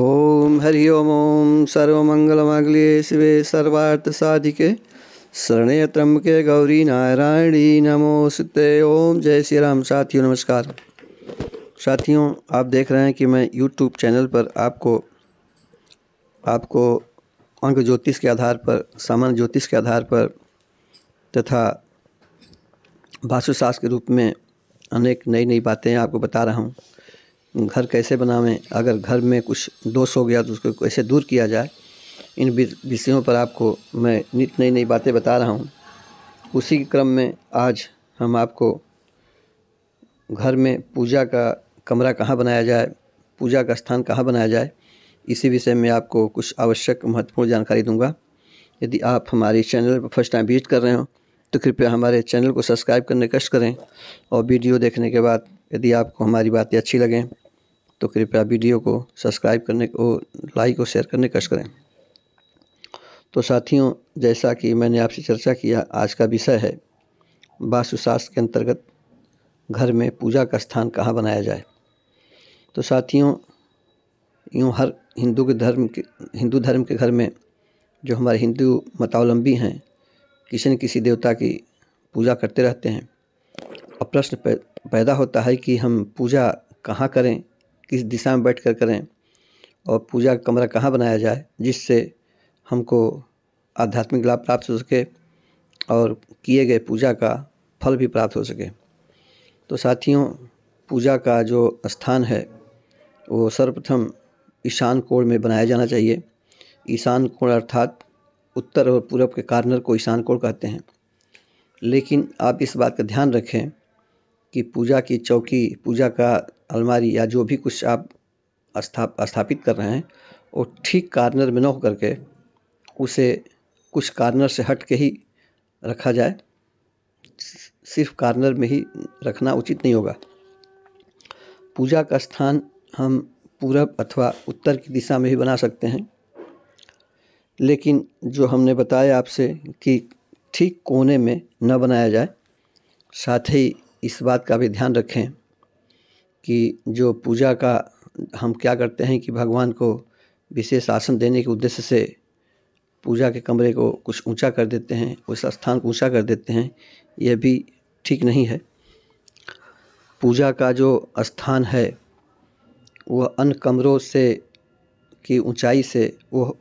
ओम हरि ओम ओम मंगले शिवे सर्वार्थ साधिके शरणे त्र्यंबके गौरी नारायणी नमोस्ते ओम जय श्री राम साथियों नमस्कार साथियों आप देख रहे हैं कि मैं YouTube चैनल पर आपको आपको अंक ज्योतिष के आधार पर सामान्य ज्योतिष के आधार पर तथा वास्तुशास्त्र के रूप में अनेक नई नई बातें आपको बता रहा हूँ घर कैसे बनावें अगर घर में कुछ दोष हो गया तो उसको कैसे दूर किया जाए इन विषयों पर आपको मैं नित नई नई बातें बता रहा हूँ उसी के क्रम में आज हम आपको घर में पूजा का कमरा कहाँ बनाया जाए पूजा का स्थान कहाँ बनाया जाए इसी विषय में आपको कुछ आवश्यक महत्वपूर्ण जानकारी दूंगा यदि आप हमारे चैनल पर फर्स्ट टाइम विजिट कर रहे हो तो कृपया हमारे चैनल को सब्सक्राइब करने कष्ट करें और वीडियो देखने के बाद यदि आपको हमारी बातें अच्छी लगें तो कृपया वीडियो को सब्सक्राइब करने को लाइक और शेयर करने कष्ट करें तो साथियों जैसा कि मैंने आपसे चर्चा किया आज का विषय है वास्तुशास्त्र के अंतर्गत घर में पूजा का स्थान कहाँ बनाया जाए तो साथियों यूँ हर हिंदू के धर्म के हिंदू धर्म के घर में जो हमारे हिंदू मतावलंबी हैं किसी न किसी देवता की पूजा करते रहते हैं अब प्रश्न पैदा होता है कि हम पूजा कहाँ करें किस दिशा में बैठ कर करें और पूजा का कमरा कहाँ बनाया जाए जिससे हमको आध्यात्मिक लाभ प्राप्त हो सके और किए गए पूजा का फल भी प्राप्त हो सके तो साथियों पूजा का जो स्थान है वो सर्वप्रथम ईशान कोण में बनाया जाना चाहिए ईशान कोण अर्थात उत्तर और पूर्व के कार्नर को ईशान कोण कहते हैं लेकिन आप इस बात का ध्यान रखें कि पूजा की चौकी पूजा का अलमारी या जो भी कुछ आप स्थाप स्थापित कर रहे हैं वो ठीक कार्नर में न हो करके उसे कुछ कार्नर से हट के ही रखा जाए सिर्फ कार्नर में ही रखना उचित नहीं होगा पूजा का स्थान हम पूरब अथवा उत्तर की दिशा में ही बना सकते हैं लेकिन जो हमने बताया आपसे कि ठीक कोने में न बनाया जाए साथ ही इस बात का भी ध्यान रखें कि जो पूजा का हम क्या करते हैं कि भगवान को विशेष आसन देने के उद्देश्य से पूजा के कमरे को कुछ ऊँचा कर देते हैं उस स्थान को ऊँचा कर देते हैं यह भी ठीक नहीं है पूजा का जो स्थान है वह अन्य कमरों से की ऊंचाई से वह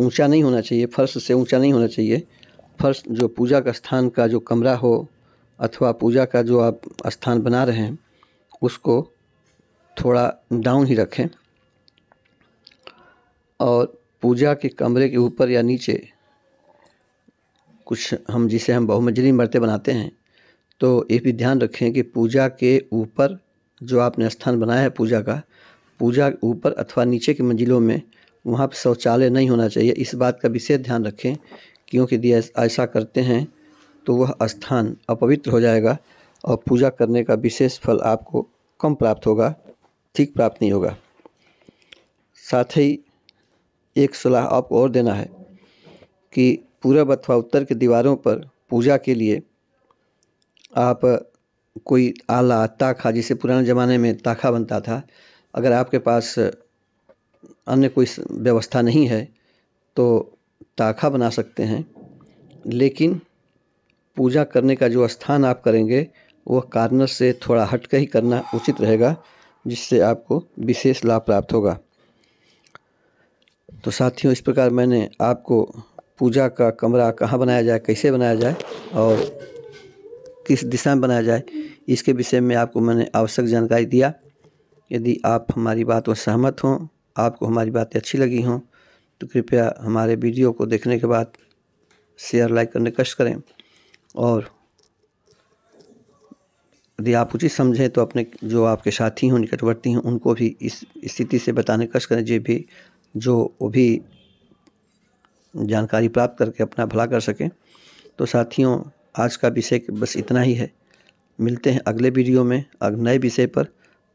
ऊंचा नहीं होना चाहिए फर्श से ऊंचा नहीं होना चाहिए फर्श जो पूजा का स्थान का जो कमरा हो अथवा पूजा का जो आप स्थान बना रहे हैं उसको थोड़ा डाउन ही रखें और पूजा के कमरे के ऊपर या नीचे कुछ हम जिसे हम बहुमंजिली मरते बनाते हैं तो ये भी ध्यान रखें कि पूजा के ऊपर जो आपने स्थान बनाया है पूजा का पूजा ऊपर अथवा नीचे की मंजिलों में वहाँ पर शौचालय नहीं होना चाहिए इस बात का विशेष ध्यान रखें क्योंकि यदि ऐसा करते हैं तो वह स्थान अपवित्र हो जाएगा और पूजा करने का विशेष फल आपको कम प्राप्त होगा ठीक प्राप्त नहीं होगा साथ ही एक सलाह आपको और देना है कि पूरब अथवा उत्तर की दीवारों पर पूजा के लिए आप कोई आला ताखा जिसे पुराने ज़माने में ताखा बनता था अगर आपके पास अन्य कोई व्यवस्था नहीं है तो ताखा बना सकते हैं लेकिन पूजा करने का जो स्थान आप करेंगे वह कार्नर से थोड़ा हट कर ही करना उचित रहेगा जिससे आपको विशेष लाभ प्राप्त होगा तो साथियों इस प्रकार मैंने आपको पूजा का कमरा कहाँ बनाया जाए कैसे बनाया जाए और किस दिशा में बनाया जाए इसके विषय में आपको मैंने आवश्यक जानकारी दिया यदि आप हमारी बातों सहमत हों आपको हमारी बातें अच्छी लगी हों तो कृपया हमारे वीडियो को देखने के बाद शेयर लाइक करने कष्ट करें और यदि आप उचित समझें तो अपने जो आपके साथी हों निकटवर्ती हैं उनको भी इस स्थिति से बताने का कष्ट करें जो भी जो वो भी जानकारी प्राप्त करके अपना भला कर सकें तो साथियों आज का विषय बस इतना ही है मिलते हैं अगले वीडियो में अग नए विषय पर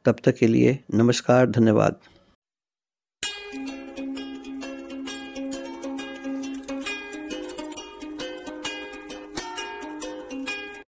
तब तक के लिए नमस्कार धन्यवाद